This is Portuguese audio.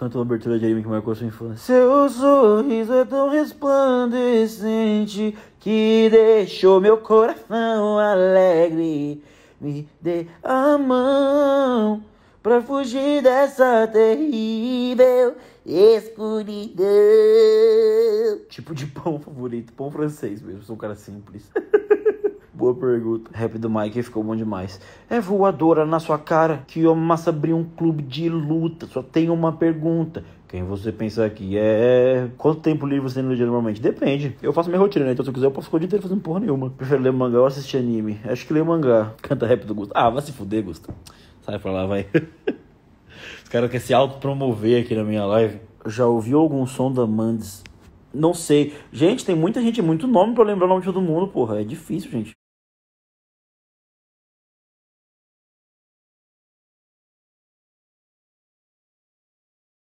canta uma abertura de anime que marcou sua infância. Seu sorriso é tão resplandecente que deixou meu coração alegre. Me dê a mão pra fugir dessa terrível escuridão. Tipo de pão favorito, pão francês mesmo, sou um cara simples. pergunta. Rap do Mike ficou bom demais. É voadora na sua cara que eu massa abrir um clube de luta. Só tem uma pergunta. Quem você pensa que é. Quanto tempo livre você tem normalmente? Depende. Eu faço minha rotina, né? Então se eu quiser, eu posso ficar o dia inteiro fazendo porra nenhuma. Prefiro ler mangá ou assistir anime. Acho que ler mangá. Canta rap do Gusto. Ah, vai se fuder, Gusto. Sai pra lá, vai. Os caras querem se autopromover aqui na minha live. Já ouviu algum som da Mandes? Não sei. Gente, tem muita gente, muito nome para lembrar o nome de todo mundo, porra. É difícil, gente.